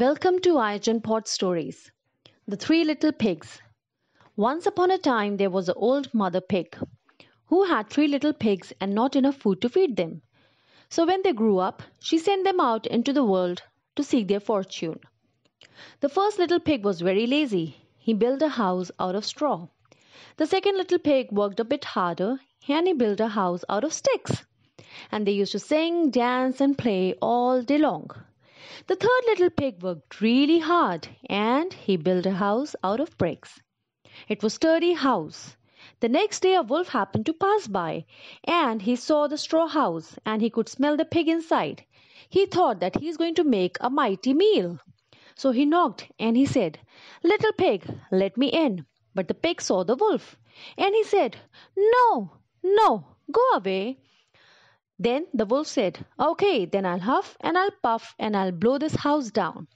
Welcome to Iron Pod Stories. The Three Little Pigs. Once upon a time, there was an old mother pig who had three little pigs and not enough food to feed them. So, when they grew up, she sent them out into the world to seek their fortune. The first little pig was very lazy. He built a house out of straw. The second little pig worked a bit harder and he built a house out of sticks. And they used to sing, dance, and play all day long. The third little pig worked really hard and he built a house out of bricks. It was a sturdy house. The next day a wolf happened to pass by and he saw the straw house and he could smell the pig inside. He thought that he is going to make a mighty meal. So he knocked and he said, Little pig, let me in. But the pig saw the wolf and he said, No, no, go away. Then the wolf said, Okay, then I'll huff and I'll puff and I'll blow this house down.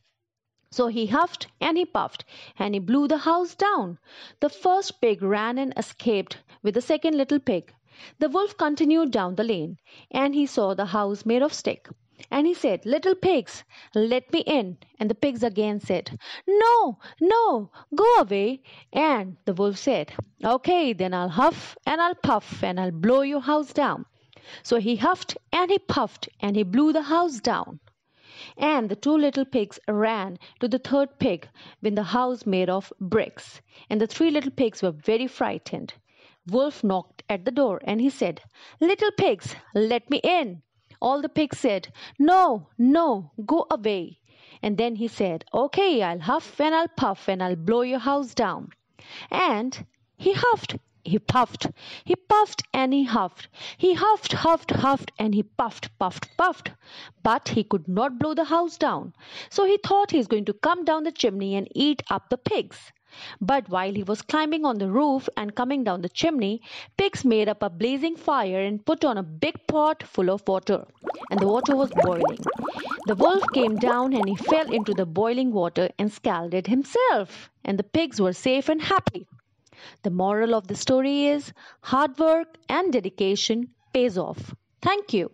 So he huffed and he puffed and he blew the house down. The first pig ran and escaped with the second little pig. The wolf continued down the lane and he saw the house made of stick. And he said, Little pigs, let me in. And the pigs again said, No, no, go away. And the wolf said, Okay, then I'll huff and I'll puff and I'll blow your house down. So he huffed and he puffed and he blew the house down. And the two little pigs ran to the third pig when the house made of bricks. And the three little pigs were very frightened. Wolf knocked at the door and he said, Little pigs, let me in. All the pigs said, No, no, go away. And then he said, Okay, I'll huff and I'll puff and I'll blow your house down. And he huffed he puffed. He puffed and he huffed. He huffed, huffed, huffed, and he puffed, puffed, puffed. But he could not blow the house down. So he thought he was going to come down the chimney and eat up the pigs. But while he was climbing on the roof and coming down the chimney, pigs made up a blazing fire and put on a big pot full of water. And the water was boiling. The wolf came down and he fell into the boiling water and scalded himself. And the pigs were safe and happy. The moral of the story is hard work and dedication pays off. Thank you.